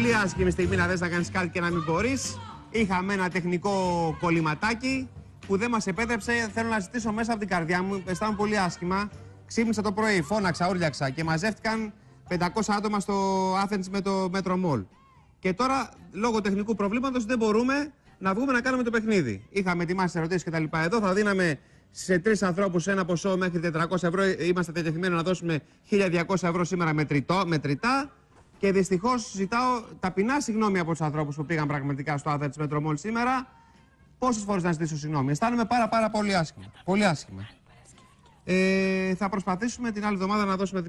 πολύ άσχημη στιγμή να δες να κάνεις κάτι και να μην μπορείς. Είχαμε ένα τεχνικό κολληματάκι που δεν μας επέτρεψε. Θέλω να ζητήσω μέσα από την καρδιά μου. Αισθάνομαι πολύ άσχημα. Ξύπνησα το πρωί, φώναξα, όρλιαξα και μαζεύτηκαν 500 άτομα στο Athens με το Metro Mall. Και τώρα, λόγω τεχνικού προβλήματος, δεν μπορούμε να βγούμε να κάνουμε το παιχνίδι. Είχαμε ετοιμάσει ερωτήσεις κτλ. Εδώ θα δίναμε σε τρεις ανθρώπους ένα ποσό μέχρι 400 ευρώ. Είμαστε διατεθειμένοι να δώσουμε 1200 ευρώ σήμερα με μετρητά. Και δυστυχώς ζητάω ταπεινά συγγνώμη από τους ανθρώπους που πήγαν πραγματικά στο άδεια της Μετρομόλ σήμερα. Πόσες φορές να ζητήσω συγγνώμη. Αισθάνομαι πάρα, πάρα πολύ άσχημα. Πολύ άσχημα. Ε, θα προσπαθήσουμε την άλλη εβδομάδα να δώσουμε